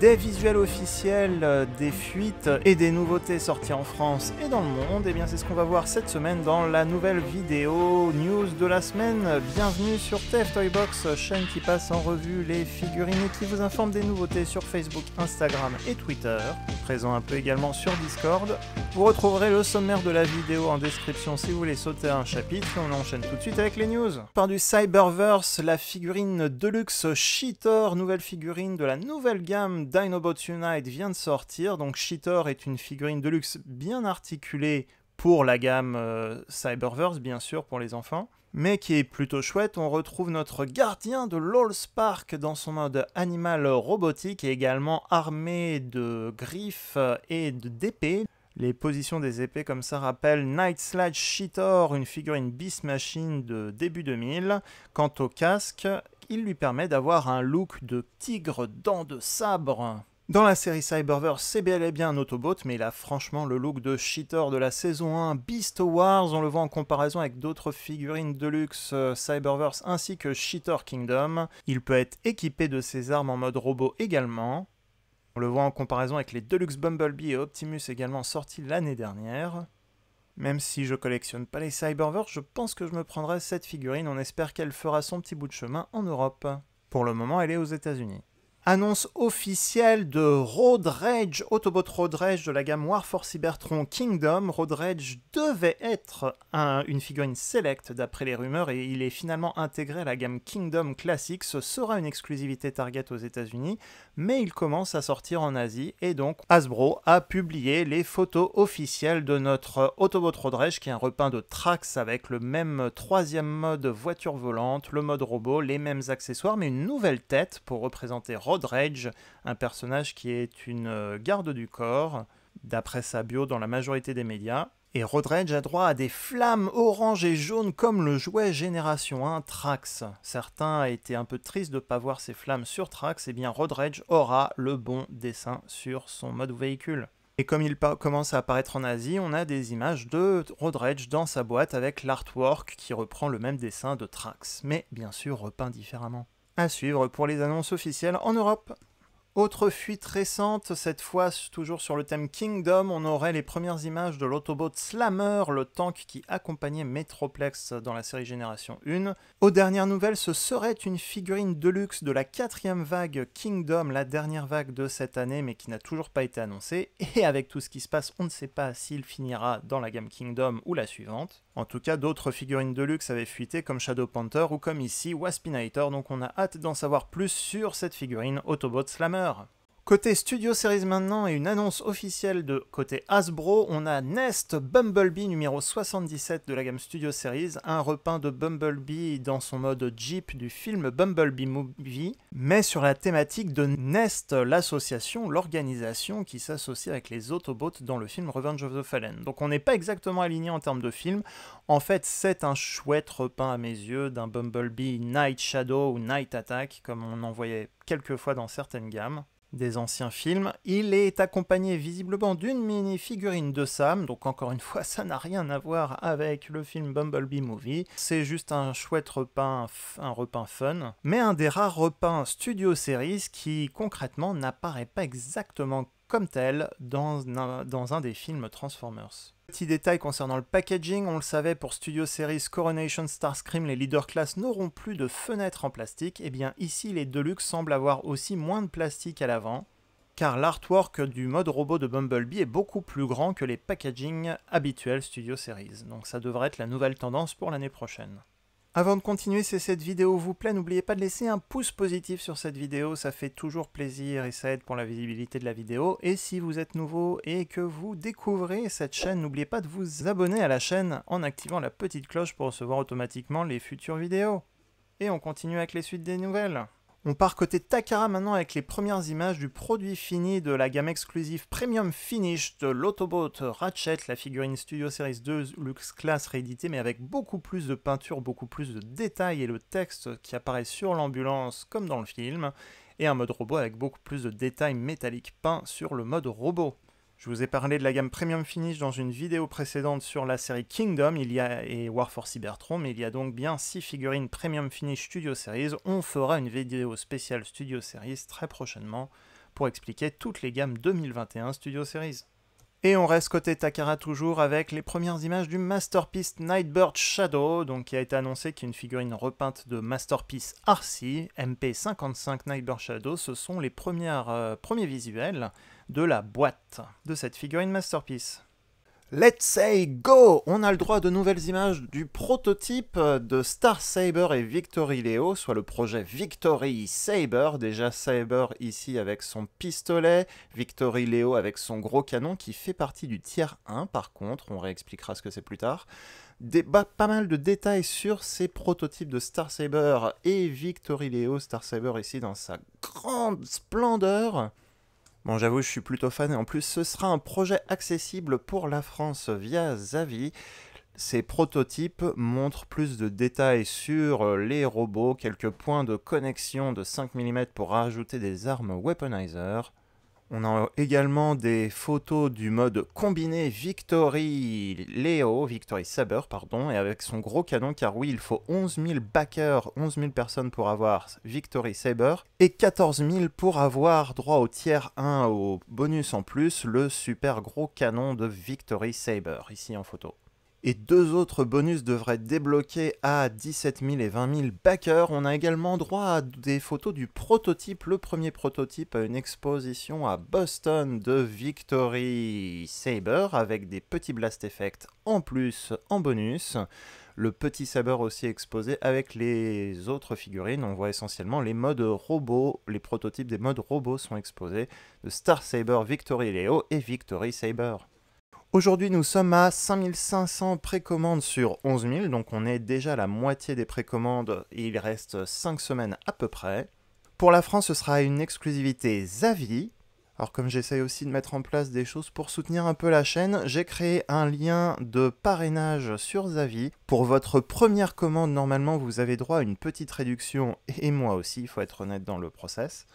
des visuels officiels, euh, des fuites et des nouveautés sorties en France et dans le monde, et eh bien c'est ce qu'on va voir cette semaine dans la nouvelle vidéo news de la semaine. Bienvenue sur TF Toybox, chaîne qui passe en revue les figurines et qui vous informe des nouveautés sur Facebook, Instagram et Twitter, présent un peu également sur Discord. Vous retrouverez le sommaire de la vidéo en description si vous voulez sauter un chapitre et on enchaîne tout de suite avec les news. Par du Cyberverse, la figurine Deluxe Cheater, nouvelle figurine de la nouvelle gamme Dinobot Unite vient de sortir, donc Cheater est une figurine de luxe bien articulée pour la gamme euh, Cyberverse, bien sûr, pour les enfants, mais qui est plutôt chouette. On retrouve notre gardien de l'All Spark dans son mode animal robotique et également armé de griffes et d'épées. Les positions des épées, comme ça, rappellent Night Slash Cheater, une figurine Beast Machine de début 2000. Quant au casque, il lui permet d'avoir un look de tigre dent de sabre. Dans la série Cyberverse, c'est bel et bien un Autobot, mais il a franchement le look de cheater de la saison 1. Beast Wars, on le voit en comparaison avec d'autres figurines Deluxe, euh, Cyberverse ainsi que Cheater Kingdom. Il peut être équipé de ses armes en mode robot également. On le voit en comparaison avec les Deluxe Bumblebee et Optimus également sortis l'année dernière. Même si je collectionne pas les Cyberverse, je pense que je me prendrai cette figurine, on espère qu'elle fera son petit bout de chemin en Europe. Pour le moment, elle est aux États-Unis. Annonce officielle de Road Rage, Autobot Road de la gamme War for Cybertron Kingdom. Road Rage devait être une figurine select d'après les rumeurs et il est finalement intégré à la gamme Kingdom Classic. Ce sera une exclusivité Target aux États-Unis, mais il commence à sortir en Asie et donc Hasbro a publié les photos officielles de notre Autobot Road Rage qui est un repeint de Trax avec le même troisième mode voiture volante, le mode robot, les mêmes accessoires, mais une nouvelle tête pour représenter Road Rodridge, un personnage qui est une euh, garde du corps, d'après sa bio dans la majorité des médias. Et Rodridge a droit à des flammes orange et jaune comme le jouet Génération 1 Trax. Certains étaient un peu tristes de ne pas voir ces flammes sur Trax, et eh bien Rodridge aura le bon dessin sur son mode ou véhicule. Et comme il commence à apparaître en Asie, on a des images de Rodredge dans sa boîte avec l'artwork qui reprend le même dessin de Trax, mais bien sûr repeint différemment. À suivre pour les annonces officielles en Europe. Autre fuite récente, cette fois toujours sur le thème Kingdom, on aurait les premières images de l'autobot Slammer, le tank qui accompagnait Metroplex dans la série Génération 1. Aux dernières nouvelles, ce serait une figurine de luxe de la quatrième vague Kingdom, la dernière vague de cette année, mais qui n'a toujours pas été annoncée. Et avec tout ce qui se passe, on ne sait pas s'il finira dans la gamme Kingdom ou la suivante. En tout cas, d'autres figurines de luxe avaient fuité comme Shadow Panther ou comme ici Waspinator, donc on a hâte d'en savoir plus sur cette figurine Autobot Slammer. Seigneur Côté Studio Series maintenant et une annonce officielle de côté Hasbro, on a Nest Bumblebee numéro 77 de la gamme Studio Series, un repeint de Bumblebee dans son mode Jeep du film Bumblebee Movie, mais sur la thématique de Nest, l'association, l'organisation qui s'associe avec les Autobots dans le film Revenge of the Fallen. Donc on n'est pas exactement aligné en termes de film, en fait c'est un chouette repeint à mes yeux d'un Bumblebee Night Shadow ou Night Attack comme on en voyait fois dans certaines gammes des anciens films. Il est accompagné visiblement d'une mini-figurine de Sam, donc encore une fois, ça n'a rien à voir avec le film Bumblebee Movie. C'est juste un chouette repin, un fun, mais un des rares repins studio series qui concrètement n'apparaît pas exactement comme tel dans un des films Transformers. Petit détail concernant le packaging, on le savait pour Studio Series Coronation Starscream, les leader class n'auront plus de fenêtres en plastique, et eh bien ici les Deluxe semblent avoir aussi moins de plastique à l'avant, car l'artwork du mode robot de Bumblebee est beaucoup plus grand que les packagings habituels Studio Series, donc ça devrait être la nouvelle tendance pour l'année prochaine. Avant de continuer, si cette vidéo vous plaît, n'oubliez pas de laisser un pouce positif sur cette vidéo, ça fait toujours plaisir et ça aide pour la visibilité de la vidéo. Et si vous êtes nouveau et que vous découvrez cette chaîne, n'oubliez pas de vous abonner à la chaîne en activant la petite cloche pour recevoir automatiquement les futures vidéos. Et on continue avec les suites des nouvelles. On part côté Takara maintenant avec les premières images du produit fini de la gamme exclusive Premium Finish de l'Autobot Ratchet, la figurine Studio Series 2 Luxe Class rééditée mais avec beaucoup plus de peinture, beaucoup plus de détails et le texte qui apparaît sur l'ambulance comme dans le film et un mode robot avec beaucoup plus de détails métalliques peints sur le mode robot. Je vous ai parlé de la gamme Premium Finish dans une vidéo précédente sur la série Kingdom il y a, et War for Cybertron, mais il y a donc bien 6 figurines Premium Finish Studio Series. On fera une vidéo spéciale Studio Series très prochainement pour expliquer toutes les gammes 2021 Studio Series. Et on reste côté Takara toujours avec les premières images du Masterpiece Nightbird Shadow, donc qui a été annoncé qu'une une figurine repeinte de Masterpiece Arcy, MP55 Nightbird Shadow. Ce sont les premières, euh, premiers visuels de la boîte de cette figurine Masterpiece. Let's say go On a le droit de nouvelles images du prototype de Star Saber et Victory Leo, soit le projet Victory Saber, déjà Saber ici avec son pistolet, Victory Leo avec son gros canon qui fait partie du tiers 1 par contre, on réexpliquera ce que c'est plus tard. Bah, pas mal de détails sur ces prototypes de Star Saber et Victory Leo, Star Saber ici dans sa grande splendeur. Bon, j'avoue, je suis plutôt fan. Et en plus, ce sera un projet accessible pour la France via Zavi. Ces prototypes montrent plus de détails sur les robots, quelques points de connexion de 5 mm pour rajouter des armes weaponizer. On a également des photos du mode combiné Victory Leo, Victory Saber, pardon, et avec son gros canon, car oui, il faut 11 000 backers, 11 000 personnes pour avoir Victory Saber, et 14 000 pour avoir droit au tiers 1 au bonus en plus, le super gros canon de Victory Saber, ici en photo et deux autres bonus devraient débloquer à 17 000 et 20 000 backers. On a également droit à des photos du prototype, le premier prototype à une exposition à Boston de Victory Saber avec des petits blast effects en plus, en bonus le petit Saber aussi exposé avec les autres figurines. On voit essentiellement les modes robots, les prototypes des modes robots sont exposés de Star Saber, Victory Leo et Victory Saber. Aujourd'hui, nous sommes à 5500 précommandes sur 11000, donc on est déjà à la moitié des précommandes et il reste 5 semaines à peu près. Pour la France, ce sera une exclusivité Zavi. Alors comme j'essaye aussi de mettre en place des choses pour soutenir un peu la chaîne, j'ai créé un lien de parrainage sur Zavi. Pour votre première commande, normalement, vous avez droit à une petite réduction, et moi aussi, il faut être honnête dans le process.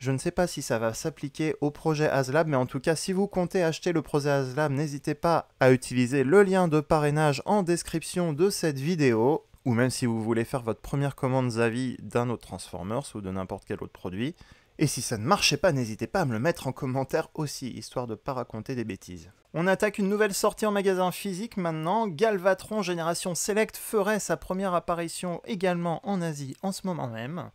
Je ne sais pas si ça va s'appliquer au projet ASLAB, mais en tout cas, si vous comptez acheter le projet ASLAB, n'hésitez pas à utiliser le lien de parrainage en description de cette vidéo, ou même si vous voulez faire votre première commande Zavi d'un autre Transformers ou de n'importe quel autre produit. Et si ça ne marchait pas, n'hésitez pas à me le mettre en commentaire aussi, histoire de ne pas raconter des bêtises. On attaque une nouvelle sortie en magasin physique maintenant. Galvatron Génération Select ferait sa première apparition également en Asie en ce moment même.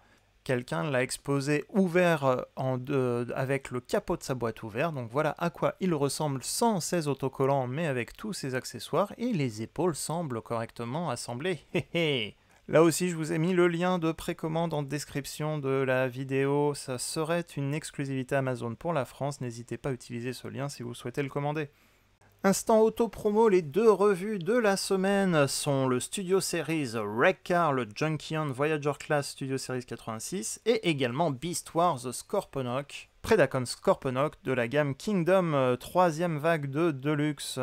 Quelqu'un l'a exposé ouvert euh, euh, avec le capot de sa boîte ouvert. Donc voilà à quoi il ressemble sans ces autocollants, mais avec tous ses accessoires. Et les épaules semblent correctement assemblées. Là aussi, je vous ai mis le lien de précommande en description de la vidéo. Ça serait une exclusivité Amazon pour la France. N'hésitez pas à utiliser ce lien si vous souhaitez le commander. Instant auto-promo, les deux revues de la semaine sont le Studio Series Wreck Car, le Junkion Voyager Class Studio Series 86 et également Beast Wars Scorponok, Predacon Scorponok de la gamme Kingdom 3 euh, vague de Deluxe.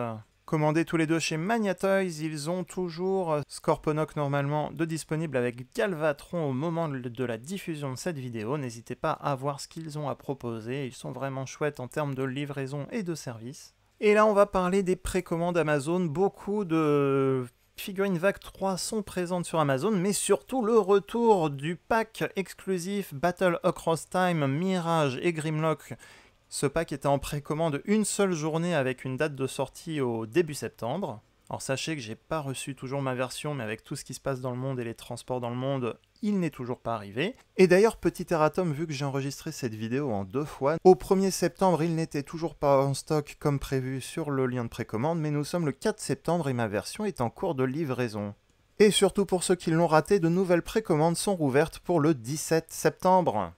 Commandés tous les deux chez Mania ils ont toujours euh, Scorponok normalement de disponible avec Galvatron au moment de la diffusion de cette vidéo. N'hésitez pas à voir ce qu'ils ont à proposer, ils sont vraiment chouettes en termes de livraison et de service. Et là, on va parler des précommandes Amazon. Beaucoup de figurines VAC 3 sont présentes sur Amazon, mais surtout le retour du pack exclusif Battle Across Time, Mirage et Grimlock. Ce pack était en précommande une seule journée avec une date de sortie au début septembre. Alors sachez que j'ai pas reçu toujours ma version, mais avec tout ce qui se passe dans le monde et les transports dans le monde, il n'est toujours pas arrivé. Et d'ailleurs, petit erratum, vu que j'ai enregistré cette vidéo en deux fois, au 1er septembre, il n'était toujours pas en stock comme prévu sur le lien de précommande, mais nous sommes le 4 septembre et ma version est en cours de livraison. Et surtout pour ceux qui l'ont raté, de nouvelles précommandes sont rouvertes pour le 17 septembre.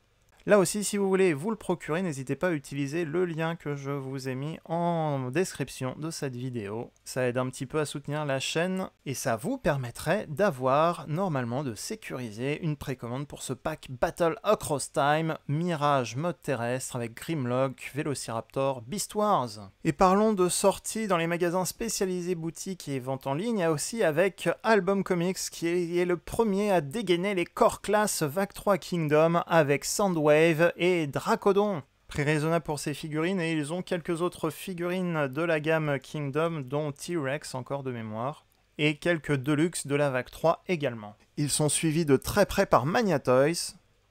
Là aussi, si vous voulez vous le procurer, n'hésitez pas à utiliser le lien que je vous ai mis en description de cette vidéo. Ça aide un petit peu à soutenir la chaîne et ça vous permettrait d'avoir, normalement, de sécuriser une précommande pour ce pack Battle Across Time, Mirage mode terrestre avec Grimlock, Velociraptor, Beast Wars. Et parlons de sorties dans les magasins spécialisés boutiques et ventes en ligne, a Il y aussi avec Album Comics qui est le premier à dégainer les corps classes VAC 3 Kingdom avec Sandwave et Dracodon. Très raisonnable pour ces figurines et ils ont quelques autres figurines de la gamme Kingdom dont T-Rex encore de mémoire et quelques Deluxe de la vague 3 également. Ils sont suivis de très près par Mania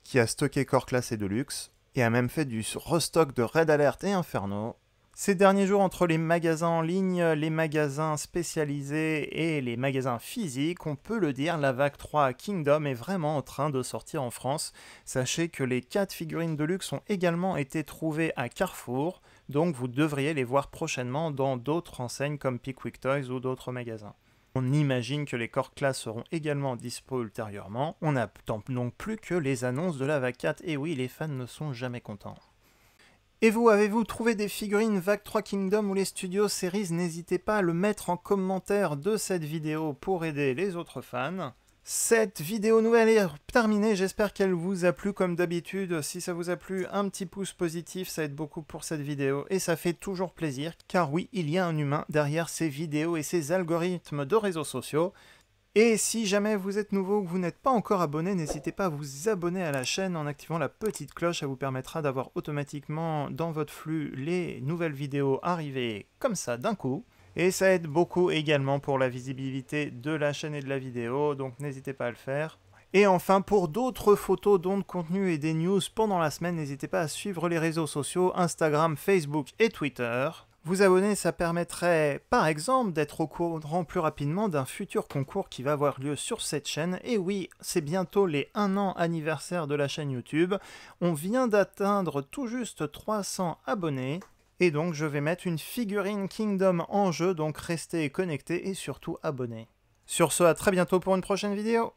qui a stocké Core Class et Deluxe et a même fait du restock de Red Alert et Inferno ces derniers jours, entre les magasins en ligne, les magasins spécialisés et les magasins physiques, on peut le dire, la vague 3 Kingdom est vraiment en train de sortir en France. Sachez que les 4 figurines de luxe ont également été trouvées à Carrefour, donc vous devriez les voir prochainement dans d'autres enseignes comme Pickwick Toys ou d'autres magasins. On imagine que les corps classes seront également dispo ultérieurement. On n'attend donc plus que les annonces de la vague 4. Et oui, les fans ne sont jamais contents. Et vous, avez-vous trouvé des figurines Vague 3 Kingdom ou les studios Series N'hésitez pas à le mettre en commentaire de cette vidéo pour aider les autres fans. Cette vidéo nouvelle est terminée, j'espère qu'elle vous a plu comme d'habitude. Si ça vous a plu, un petit pouce positif, ça aide beaucoup pour cette vidéo et ça fait toujours plaisir car oui, il y a un humain derrière ces vidéos et ces algorithmes de réseaux sociaux. Et si jamais vous êtes nouveau ou que vous n'êtes pas encore abonné, n'hésitez pas à vous abonner à la chaîne en activant la petite cloche, ça vous permettra d'avoir automatiquement dans votre flux les nouvelles vidéos arrivées comme ça d'un coup. Et ça aide beaucoup également pour la visibilité de la chaîne et de la vidéo, donc n'hésitez pas à le faire. Et enfin, pour d'autres photos, dons de contenu et des news pendant la semaine, n'hésitez pas à suivre les réseaux sociaux Instagram, Facebook et Twitter. Vous abonner, ça permettrait par exemple d'être au courant plus rapidement d'un futur concours qui va avoir lieu sur cette chaîne. Et oui, c'est bientôt les 1 an anniversaire de la chaîne YouTube. On vient d'atteindre tout juste 300 abonnés. Et donc je vais mettre une figurine Kingdom en jeu, donc restez connectés et surtout abonnés. Sur ce, à très bientôt pour une prochaine vidéo